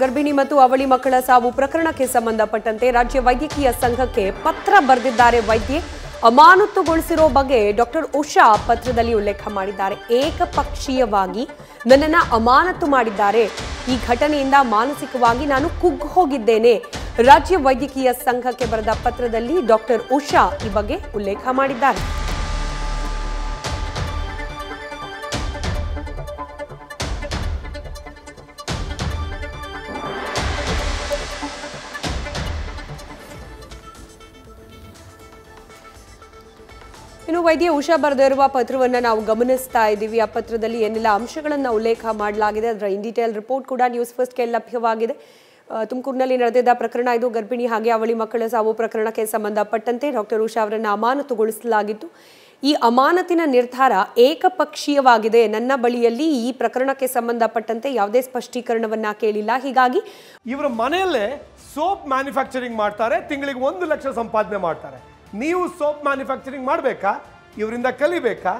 ಗರ್ಭಿಣಿ ಮತ್ತು ಅವಳಿ ಮಕ್ಕಳ ಸಾವು ಪ್ರಕರಣಕ್ಕೆ ಸಂಬಂಧಪಟ್ಟಂತೆ ರಾಜ್ಯ ವೈದ್ಯಕೀಯ ಸಂಘಕ್ಕೆ ಪತ್ರ ಬರೆದಿದ್ದಾರೆ ವೈದ್ಯೆ ಅಮಾನತುಗೊಳಿಸಿರೋ ಬಗ್ಗೆ ಡಾಕ್ಟರ್ ಉಷಾ ಪತ್ರದಲ್ಲಿ ಉಲ್ಲೇಖ ಮಾಡಿದ್ದಾರೆ ಏಕಪಕ್ಷೀಯವಾಗಿ ನನ್ನನ್ನು ಅಮಾನತು ಮಾಡಿದ್ದಾರೆ ಈ ಘಟನೆಯಿಂದ ಮಾನಸಿಕವಾಗಿ ನಾನು ಕುಗ್ಗು ಹೋಗಿದ್ದೇನೆ ರಾಜ್ಯ ವೈದ್ಯಕೀಯ ಸಂಘಕ್ಕೆ ಬರೆದ ಪತ್ರದಲ್ಲಿ ಡಾಕ್ಟರ್ ಉಷಾ ಈ ಬಗ್ಗೆ ಉಲ್ಲೇಖ ಮಾಡಿದ್ದಾರೆ ಇನ್ನು ವೈದ್ಯ ಉಷಾ ಬರೆದಿರುವ ಪತ್ರವನ್ನು ನಾವು ಗಮನಿಸ್ತಾ ಇದ್ದೀವಿ ಆ ಪತ್ರದಲ್ಲಿ ಏನೆಲ್ಲ ಅಂಶಗಳನ್ನು ಉಲ್ಲೇಖ ಮಾಡಲಾಗಿದೆ ಅದರ ಇನ್ ಡೀಟೇಲ್ ರಿಪೋರ್ಟ್ ಕೂಡ ನ್ಯೂಸ್ ಫಸ್ಟ್ಗೆ ಲಭ್ಯವಾಗಿದೆ ತುಮಕೂರಿನಲ್ಲಿ ನಡೆದಿದ್ದ ಪ್ರಕರಣ ಇದು ಗರ್ಭಿಣಿ ಹಾಗೆ ಅವಳಿ ಮಕ್ಕಳ ಸಾವು ಪ್ರಕರಣಕ್ಕೆ ಸಂಬಂಧಪಟ್ಟಂತೆ ಡಾಕ್ಟರ್ ಉಷಾ ಅವರನ್ನು ಅಮಾನತುಗೊಳಿಸಲಾಗಿತ್ತು ಈ ಅಮಾನತಿನ ನಿರ್ಧಾರ ಏಕಪಕ್ಷೀಯವಾಗಿದೆ ನನ್ನ ಬಳಿಯಲ್ಲಿ ಈ ಪ್ರಕರಣಕ್ಕೆ ಸಂಬಂಧಪಟ್ಟಂತೆ ಯಾವುದೇ ಸ್ಪಷ್ಟೀಕರಣವನ್ನ ಕೇಳಿಲ್ಲ ಹೀಗಾಗಿ ಇವರ ಮನೆಯಲ್ಲೇ ಸೋಪ್ ಮ್ಯಾನುಫ್ಯಾಕ್ಚರಿಂಗ್ ಮಾಡ್ತಾರೆ ತಿಂಗಳಿಗೆ ಒಂದು ಲಕ್ಷ ಸಂಪಾದನೆ ಮಾಡ್ತಾರೆ ನೀವು ಸೋಪ್ ಮ್ಯಾನುಫ್ಯಾಕ್ಚರಿಂಗ್ ಮಾಡಬೇಕಾ ಇವರಿಂದ ಕಲಿಬೇಕಾ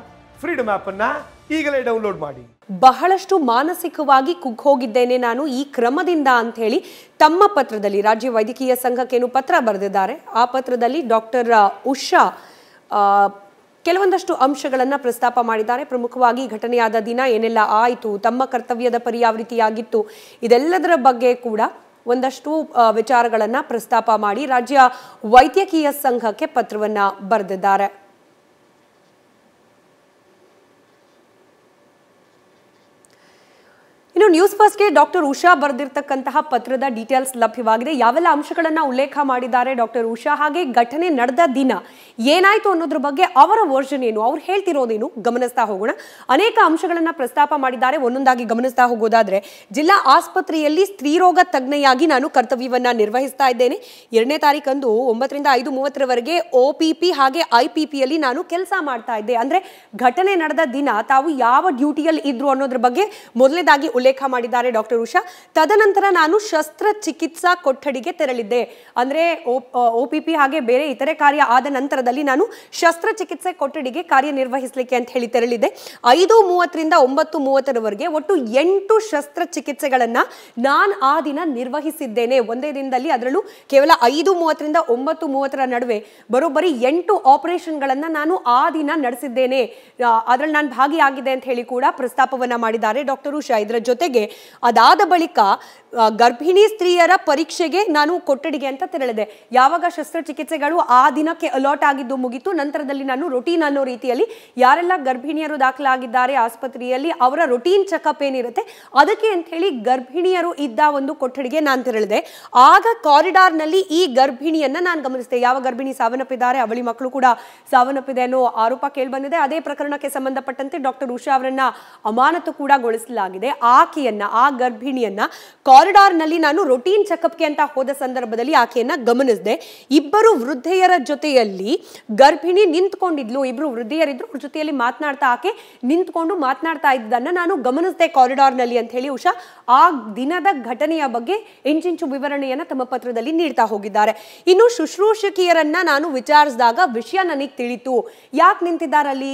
ಫ್ರೀಡಮ್ ಆ್ಯಪನ್ನು ಈಗಲೇ ಡೌನ್ಲೋಡ್ ಮಾಡಿ ಬಹಳಷ್ಟು ಮಾನಸಿಕವಾಗಿ ಕುಗ್ಗೋಗಿದ್ದೇನೆ ನಾನು ಈ ಕ್ರಮದಿಂದ ಅಂತ ಹೇಳಿ ತಮ್ಮ ಪತ್ರದಲ್ಲಿ ರಾಜ್ಯ ವೈದ್ಯಕೀಯ ಸಂಘಕ್ಕೇನು ಪತ್ರ ಬರೆದಿದ್ದಾರೆ ಆ ಪತ್ರದಲ್ಲಿ ಡಾಕ್ಟರ್ ಉಷಾ ಕೆಲವೊಂದಷ್ಟು ಅಂಶಗಳನ್ನು ಪ್ರಸ್ತಾಪ ಮಾಡಿದ್ದಾರೆ ಪ್ರಮುಖವಾಗಿ ಘಟನೆಯಾದ ದಿನ ಏನೆಲ್ಲ ಆಯಿತು ತಮ್ಮ ಕರ್ತವ್ಯದ ಪರಿ ಇದೆಲ್ಲದರ ಬಗ್ಗೆ ಕೂಡ ಒಂದಷ್ಟು ವಿಚಾರಗಳನ್ನು ಪ್ರಸ್ತಾಪ ಮಾಡಿ ರಾಜ್ಯ ವೈದ್ಯಕೀಯ ಸಂಘಕ್ಕೆ ಪತ್ರವನ್ನು ಬರೆದಿದ್ದಾರೆ ಇನ್ನು ನ್ಯೂಸ್ ಫಸ್ಟ್ಗೆ ಡಾಕ್ಟರ್ ಉಷಾ ಬರೆದಿರ್ತಕ್ಕಂತಹ ಪತ್ರದ ಡೀಟೇಲ್ಸ್ ಲಭ್ಯವಾಗಿದೆ ಯಾವೆಲ್ಲ ಅಂಶಗಳನ್ನು ಉಲ್ಲೇಖ ಮಾಡಿದ್ದಾರೆ ಡಾಕ್ಟರ್ ಉಷಾ ಹಾಗೆ ಘಟನೆ ನಡೆದ ದಿನ ಏನಾಯ್ತು ಅನ್ನೋದ್ರ ಬಗ್ಗೆ ಅವರ ವರ್ಷನ್ ಏನು ಅವ್ರು ಹೇಳ್ತಿರೋದೇನು ಗಮನಿಸ್ತಾ ಹೋಗೋಣ ಅನೇಕ ಅಂಶಗಳನ್ನು ಪ್ರಸ್ತಾಪ ಮಾಡಿದ್ದಾರೆ ಒಂದೊಂದಾಗಿ ಗಮನಿಸ್ತಾ ಹೋಗೋದಾದ್ರೆ ಜಿಲ್ಲಾ ಆಸ್ಪತ್ರೆಯಲ್ಲಿ ಸ್ತ್ರೀರೋಗ ತಜ್ಞೆಯಾಗಿ ನಾನು ಕರ್ತವ್ಯವನ್ನ ನಿರ್ವಹಿಸ್ತಾ ಇದ್ದೇನೆ ಎರಡನೇ ತಾರೀಕಂದು ಒಂಬತ್ತರಿಂದ ಐದು ಮೂವತ್ತರವರೆಗೆ ಒ ಪಿ ಪಿ ಹಾಗೆ ಐ ಪಿ ನಾನು ಕೆಲಸ ಮಾಡ್ತಾ ಇದ್ದೆ ಅಂದ್ರೆ ಘಟನೆ ನಡೆದ ದಿನ ತಾವು ಯಾವ ಡ್ಯೂಟಿಯಲ್ಲಿ ಇದ್ರು ಅನ್ನೋದ್ರ ಬಗ್ಗೆ ಮೊದಲನೇದಾಗಿ ಉಲ್ಲೇಖ ಉಲ್ಲೇಖ ಮಾಡಿದ್ದಾರೆ ಡಾಕ್ಟರ್ ಉಷಾ ತದನಂತರ ನಾನು ಶಸ್ತ್ರಚಿಕಿತ್ಸಾ ಕೊಠಡಿಗೆ ತೆರಳಿದ್ದೆ ಅಂದ್ರೆ ಒ ಹಾಗೆ ಬೇರೆ ಇತರೆ ಕಾರ್ಯ ಆದ ನಂತರದಲ್ಲಿ ನಾನು ಶಸ್ತ್ರಚಿಕಿತ್ಸೆ ಕೊಠಡಿಗೆ ಕಾರ್ಯನಿರ್ವಹಿಸಲಿಕ್ಕೆ ಅಂತ ಹೇಳಿ ತೆರಳಿದ್ದೆ ಐದು ಮೂವತ್ತರಿಂದ ಒಂಬತ್ತು ಮೂವತ್ತರವರೆಗೆ ಒಟ್ಟು ಎಂಟು ಶಸ್ತ್ರಚಿಕಿತ್ಸೆಗಳನ್ನು ನಾನು ಆ ದಿನ ನಿರ್ವಹಿಸಿದ್ದೇನೆ ಒಂದೇ ದಿನದಲ್ಲಿ ಅದರಲ್ಲೂ ಕೇವಲ ಐದು ಮೂವತ್ತರಿಂದ ಒಂಬತ್ತು ಮೂವತ್ತರ ನಡುವೆ ಬರೋಬ್ಬರಿ ಎಂಟು ಗಳನ್ನ ನಾನು ಆ ದಿನ ನಡೆಸಿದ್ದೇನೆ ಅದರಲ್ಲಿ ನಾನು ಭಾಗಿಯಾಗಿದೆ ಅಂತ ಹೇಳಿ ಕೂಡ ಪ್ರಸ್ತಾಪವನ್ನ ಮಾಡಿದ್ದಾರೆ ಡಾಕ್ಟರ್ ಉಷಾ ಇದರ ಜೊತೆ ಜೊತೆಗೆ ಅದಾದ ಬಳಿಕ ಗರ್ಭಿಣಿ ಸ್ತ್ರೀಯರ ಪರೀಕ್ಷೆಗೆ ನಾನು ಕೊಠಡಿಗೆ ಅಂತ ತೆರಳಿದೆ ಯಾವಾಗ ಶಸ್ತ್ರಚಿಕಿತ್ಸೆಗಳು ಆ ದಿನಕ್ಕೆ ಅಲರ್ಟ್ ಆಗಿದ್ದು ಮುಗಿತು ನಂತರದಲ್ಲಿ ನಾನು ರೊಟೀನ್ ಅನ್ನೋ ರೀತಿಯಲ್ಲಿ ಯಾರೆಲ್ಲ ಗರ್ಭಿಣಿಯರು ದಾಖಲಾಗಿದ್ದಾರೆ ಆಸ್ಪತ್ರೆಯಲ್ಲಿ ಅವರ ರೊಟೀನ್ ಚೆಕಪ್ ಏನಿರುತ್ತೆ ಅದಕ್ಕೆ ಅಂತ ಹೇಳಿ ಗರ್ಭಿಣಿಯರು ಇದ್ದ ಒಂದು ಕೊಠಡಿಗೆ ನಾನು ತೆರಳಿದೆ ಆಗ ಕಾರಿಡಾರ್ನಲ್ಲಿ ಈ ಗರ್ಭಿಣಿಯನ್ನ ನಾನು ಗಮನಿಸಿದೆ ಯಾವ ಗರ್ಭಿಣಿ ಸಾವನ್ನಪ್ಪಿದ್ದಾರೆ ಅವಳಿ ಮಕ್ಕಳು ಕೂಡ ಸಾವನ್ನಪ್ಪಿದೆ ಅನ್ನೋ ಆರೋಪ ಕೇಳಿ ಬಂದಿದೆ ಅದೇ ಪ್ರಕರಣಕ್ಕೆ ಸಂಬಂಧಪಟ್ಟಂತೆ ಡಾಕ್ಟರ್ ಉಷಾ ಅವರನ್ನ ಅಮಾನತು ಕೂಡ ಗೊಳಿಸಲಾಗಿದೆ ಆ ಆಕೆಯನ್ನು ಆ ಗರ್ಭಿಣಿಯನ್ನು ಕಾರಿಡಾರ್ನಲ್ಲಿ ನಾನು ರೊಟೀನ್ ಚೆಕಪ್ಗೆ ಅಂತ ಹೋದ ಸಂದರ್ಭದಲ್ಲಿ ಆಕೆಯನ್ನು ಗಮನಿಸಿದೆ ಇಬ್ಬರು ವೃದ್ಧೆಯರ ಜೊತೆಯಲ್ಲಿ ಗರ್ಭಿಣಿ ನಿಂತ್ಕೊಂಡಿದ್ಲು ಇಬ್ಬರು ವೃದ್ಧೆಯರಿದ್ರು ಅವ್ರ ಜೊತೆಯಲ್ಲಿ ಮಾತನಾಡ್ತಾ ಆಕೆ ನಿಂತ್ಕೊಂಡು ಮಾತನಾಡ್ತಾ ಇದ್ದನ್ನ ನಾನು ಗಮನಿಸಿದೆ ಕಾರಿಡಾರ್ನಲ್ಲಿ ಅಂತ ಹೇಳಿ ಉಷಾ ಆ ದಿನದ ಘಟನೆಯ ಬಗ್ಗೆ ಇಂಚಿಂಚು ವಿವರಣೆಯನ್ನು ತಮ್ಮ ಪತ್ರದಲ್ಲಿ ನೀಡ್ತಾ ಹೋಗಿದ್ದಾರೆ ಇನ್ನು ಶುಶ್ರೂಷಕಿಯರನ್ನ ನಾನು ವಿಚಾರಿಸಿದಾಗ ವಿಷಯ ನನಗೆ ತಿಳಿತು ಯಾಕೆ ನಿಂತಿದ್ದಾರೆ ಅಲ್ಲಿ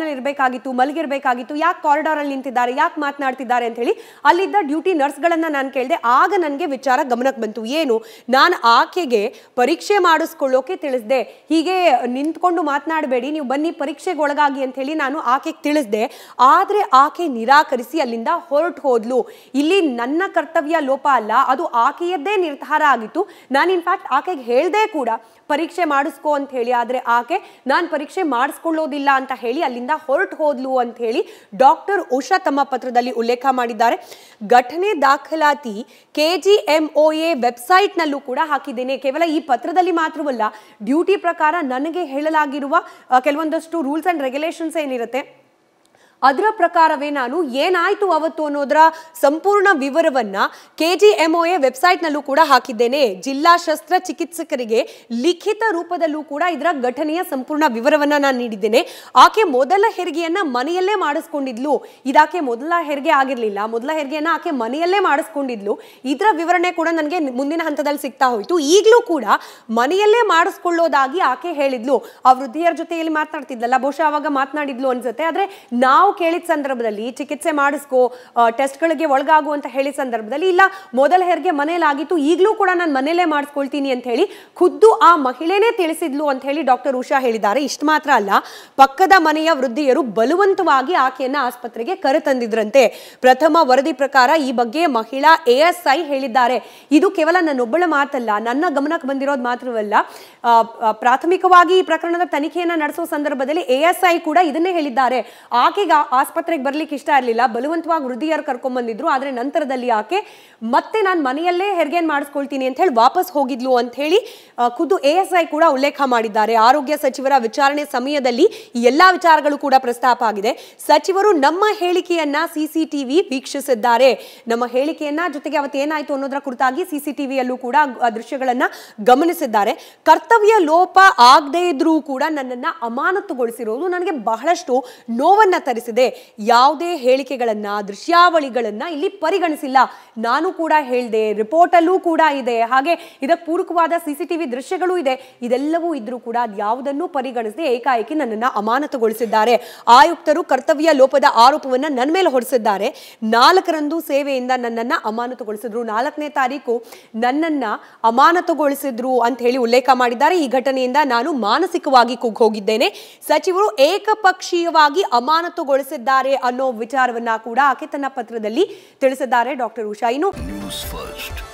ನಲ್ಲಿ ಇರಬೇಕಾಗಿತ್ತು ಮಲಗಿರಬೇಕಾಗಿತ್ತು ಯಾಕೆ ಅಲ್ಲಿ ನಿಂತಿದ್ದಾರೆ ಯಾಕೆ ಮಾತನಾಡ್ತಿದ್ದಾರೆ ಅಂತ ಹೇಳಿ ಅಲ್ಲಿದ್ದ ಡ್ಯೂಟಿ ನರ್ಸ್ಗಳನ್ನು ನಾನು ಕೇಳಿದೆ ಆಗ ನನಗೆ ವಿಚಾರ ಗಮನಕ್ಕೆ ಬಂತು ಏನು ನಾನು ಆಕೆಗೆ ಪರೀಕ್ಷೆ ಮಾಡಿಸ್ಕೊಳ್ಳೋಕೆ ತಿಳಿಸ್ದೆ ಹೀಗೆ ನಿಂತ್ಕೊಂಡು ಮಾತನಾಡಬೇಡಿ ನೀವು ಬನ್ನಿ ಪರೀಕ್ಷೆಗೆ ಒಳಗಾಗಿ ಅಂತ ಹೇಳಿ ನಾನು ಆಕೆಗೆ ತಿಳಿಸ್ದೆ ಆದ್ರೆ ಆಕೆ ನಿರಾಕರಿಸಿ ಅಲ್ಲಿಂದ ಹೊರಟು ಹೋದ್ಲು ಇಲ್ಲಿ ನನ್ನ ಕರ್ತವ್ಯ ಲೋಪ ಅಲ್ಲ ಅದು ಆಕೆಯದ್ದೇ ನಿರ್ಧಾರ ಆಗಿತ್ತು ನಾನು ಇನ್ಫ್ಯಾಕ್ಟ್ ಆಕೆಗೆ ಹೇಳ್ದೆ ಕೂಡ ಪರೀಕ್ಷೆ ಮಾಡಿಸ್ಕೋ ಅಂತ ಹೇಳಿ ಆದರೆ ಆಕೆ ನಾನು ಪರೀಕ್ಷೆ ಮಾಡಿಸ್ಕೊಳ್ಳೋದಿಲ್ಲ ಅಂತ ಹೇಳಿ ಅಲ್ಲಿಂದ ಹೊರಟು ಹೋದ್ಲು ಅಂತ ಹೇಳಿ ಡಾಕ್ಟರ್ ಉಷಾ ತಮ್ಮ ಪತ್ರದಲ್ಲಿ ಉಲ್ಲೇಖ ಮಾಡಿದ್ದಾರೆ ಘಟನೆ ದಾಖಲಾತಿ K G M O A ವೆಬ್ಸೈಟ್ನಲ್ಲೂ ಕೂಡ ಹಾಕಿದ್ದೇನೆ ಕೇವಲ ಈ ಪತ್ರದಲ್ಲಿ ಮಾತ್ರವಲ್ಲ ಡ್ಯೂಟಿ ಪ್ರಕಾರ ನನಗೆ ಹೇಳಲಾಗಿರುವ ಕೆಲವೊಂದಷ್ಟು ರೂಲ್ಸ್ ಆ್ಯಂಡ್ ರೆಗ್ಯುಲೇಷನ್ಸ್ ಏನಿರುತ್ತೆ ಅದರ ಪ್ರಕಾರವೇ ನಾನು ಏನಾಯಿತು ಅವತ್ತು ಅನ್ನೋದರ ಸಂಪೂರ್ಣ ವಿವರವನ್ನು ಕೆ ಜಿ ಎಮ್ ಎ ವೆಬ್ಸೈಟ್ನಲ್ಲೂ ಕೂಡ ಹಾಕಿದ್ದೇನೆ ಜಿಲ್ಲಾ ಶಸ್ತ್ರ ಚಿಕಿತ್ಸಕರಿಗೆ ಲಿಖಿತ ರೂಪದಲ್ಲೂ ಕೂಡ ಇದರ ಘಟನೆಯ ಸಂಪೂರ್ಣ ವಿವರವನ್ನು ನಾನು ನೀಡಿದ್ದೇನೆ ಆಕೆ ಮೊದಲ ಹೆರಿಗೆಯನ್ನು ಮನೆಯಲ್ಲೇ ಮಾಡಿಸ್ಕೊಂಡಿದ್ಲು ಇದಾಕೆ ಮೊದಲ ಹೆರಿಗೆ ಆಗಿರಲಿಲ್ಲ ಮೊದಲ ಹೆರಿಗೆಯನ್ನು ಆಕೆ ಮನೆಯಲ್ಲೇ ಮಾಡಿಸ್ಕೊಂಡಿದ್ಲು ಇದರ ವಿವರಣೆ ಕೂಡ ನನಗೆ ಮುಂದಿನ ಹಂತದಲ್ಲಿ ಸಿಗ್ತಾ ಹೋಯಿತು ಈಗಲೂ ಕೂಡ ಮನೆಯಲ್ಲೇ ಮಾಡಿಸ್ಕೊಳ್ಳೋದಾಗಿ ಆಕೆ ಹೇಳಿದ್ಲು ಆ ವೃದ್ಧಿಯರ ಜೊತೆಯಲ್ಲಿ ಮಾತನಾಡ್ತಿದ್ಲಲ್ಲ ಬಹುಶಃ ಅವಾಗ ಮಾತನಾಡಿದ್ಲು ಅನ್ಸುತ್ತೆ ಆದರೆ ನಾವು ಕೇಳಿದ ಸಂದರ್ಭದಲ್ಲಿ ಚಿಕಿತ್ಸೆ ಮಾಡಿಸ್ಕೋ ಟೆಸ್ಟ್ಗಳಿಗೆ ಒಳಗಾಗು ಅಂತ ಹೇಳಿದ ಸಂದರ್ಭದಲ್ಲಿ ಇಲ್ಲ ಮೊದಲ ಹೆರಿಗೆ ಮನೇಲಾಗಿತ್ತು ಈಗಲೂ ಕೂಡ ನಾನು ಮನೇಲೇ ಮಾಡಿಸ್ಕೊಳ್ತೀನಿ ಅಂತ ಹೇಳಿ ಖುದ್ದು ಆ ಮಹಿಳೆನೇ ತಿಳಿಸಿದ್ಲು ಅಂತ ಹೇಳಿ ಡಾಕ್ಟರ್ ಉಷಾ ಹೇಳಿದ್ದಾರೆ ಇಷ್ಟು ಮಾತ್ರ ಅಲ್ಲ ಪಕ್ಕದ ಮನೆಯ ವೃದ್ಧಿಯರು ಬಲವಂತವಾಗಿ ಆಕೆಯನ್ನ ಆಸ್ಪತ್ರೆಗೆ ಕರೆತಂದಿದ್ರಂತೆ ಪ್ರಥಮ ವರದಿ ಪ್ರಕಾರ ಈ ಬಗ್ಗೆ ಮಹಿಳಾ ಎಎಸ್ಐ ಹೇಳಿದ್ದಾರೆ ಇದು ಕೇವಲ ನನ್ನೊಬ್ಬಳ ಮಾತಲ್ಲ ನನ್ನ ಗಮನಕ್ಕೆ ಬಂದಿರೋದು ಮಾತ್ರವಲ್ಲ ಪ್ರಾಥಮಿಕವಾಗಿ ಈ ಪ್ರಕರಣದ ತನಿಖೆಯನ್ನು ನಡೆಸುವ ಸಂದರ್ಭದಲ್ಲಿ ಎಎಸ್ಐ ಕೂಡ ಇದನ್ನೇ ಹೇಳಿದ್ದಾರೆ ಆಕೆಗೆ ಆಸ್ಪತ್ರೆಗೆ ಬರ್ಲಿಕ್ಕೆ ಇಷ್ಟ ಇರಲಿಲ್ಲ ಬಲವಂತವಾಗಿ ಕರ್ಕೊಂಡ್ ಬಂದಿದ್ರು ಆದ್ರೆ ನಂತರದಲ್ಲಿ ಆಕೆ ಮತ್ತೆ ನಾನು ಮನೆಯಲ್ಲೇ ಹೆರಿಗೆನ್ ಮಾಡಿಸ್ಕೊಳ್ತೀನಿ ಅಂತ ಹೇಳಿ ವಾಪಸ್ ಹೋಗಿದ್ಲು ಅಂತ ಹೇಳಿ ಖುದ್ದು ಎ ಕೂಡ ಉಲ್ಲೇಖ ಮಾಡಿದ್ದಾರೆ ಆರೋಗ್ಯ ಸಚಿವರ ವಿಚಾರಣೆ ಸಮಯದಲ್ಲಿ ಎಲ್ಲಾ ವಿಚಾರಗಳು ಕೂಡ ಪ್ರಸ್ತಾಪ ಆಗಿದೆ ಸಚಿವರು ನಮ್ಮ ಹೇಳಿಕೆಯನ್ನ ಸಿಸಿಟಿವಿ ವೀಕ್ಷಿಸಿದ್ದಾರೆ ನಮ್ಮ ಹೇಳಿಕೆಯನ್ನ ಜೊತೆಗೆ ಏನಾಯ್ತು ಅನ್ನೋದ್ರ ಕುರಿತಾಗಿ ಸಿ ಟಿವಿಯಲ್ಲೂ ಕೂಡ ದೃಶ್ಯಗಳನ್ನ ಗಮನಿಸಿದ್ದಾರೆ ಕರ್ತವ್ಯ ಲೋಪ ಆಗದೇ ಇದ್ರೂ ಕೂಡ ನನ್ನನ್ನು ಅಮಾನತುಗೊಳಿಸಿರೋದು ನನಗೆ ಬಹಳಷ್ಟು ನೋವನ್ನು ತರಿಸಿದೆ ಸಲ್ಲಿಸಿದೆ ಯಾವುದೇ ಹೇಳಿಕೆಗಳನ್ನ ದೃಶ್ಯಾವಳಿಗಳನ್ನು ಇಲ್ಲಿ ಪರಿಗಣಿಸಿಲ್ಲ ನಾನು ಕೂಡ ಹೇಳಿದೆ ರಿಪೋರ್ಟಲ್ಲೂ ಕೂಡ ಇದೆ ಹಾಗೆ ಇದಕ್ಕೆ ಪೂರಕವಾದ ಸಿಸಿಟಿವಿ ಸಿ ದೃಶ್ಯಗಳು ಇದೆ ಇದೆಲ್ಲವೂ ಇದ್ರೂ ಕೂಡ ಯಾವುದನ್ನೂ ಪರಿಗಣಿಸದೆ ಏಕಾಏಕಿ ನನ್ನನ್ನು ಅಮಾನತುಗೊಳಿಸಿದ್ದಾರೆ ಆಯುಕ್ತರು ಕರ್ತವ್ಯ ಲೋಪದ ಆರೋಪವನ್ನು ನನ್ನ ಮೇಲೆ ಹೊರಿಸಿದ್ದಾರೆ ನಾಲ್ಕರಂದು ಸೇವೆಯಿಂದ ನನ್ನನ್ನು ಅಮಾನತುಗೊಳಿಸಿದ್ರು ನಾಲ್ಕನೇ ತಾರೀಕು ನನ್ನನ್ನು ಅಮಾನತುಗೊಳಿಸಿದ್ರು ಅಂತ ಹೇಳಿ ಉಲ್ಲೇಖ ಮಾಡಿದ್ದಾರೆ ಈ ಘಟನೆಯಿಂದ ನಾನು ಮಾನಸಿಕವಾಗಿ ಕುಗ್ಗೋಗಿದ್ದೇನೆ ಸಚಿವರು ಏಕಪಕ್ಷೀಯವಾಗಿ ಅಮಾನತುಗೊಳಿಸಿದ್ದಾರೆ ಮುಕ್ತಗೊಳಿಸಿದ್ದಾರೆ ಅನ್ನೋ ವಿಚಾರವನ್ನ ಕೂಡ ಆಕೆ ತನ್ನ ಪತ್ರದಲ್ಲಿ ತಿಳಿಸಿದ್ದಾರೆ ಡಾಕ್ಟರ್ ಉಷಾ ಇನ್ನು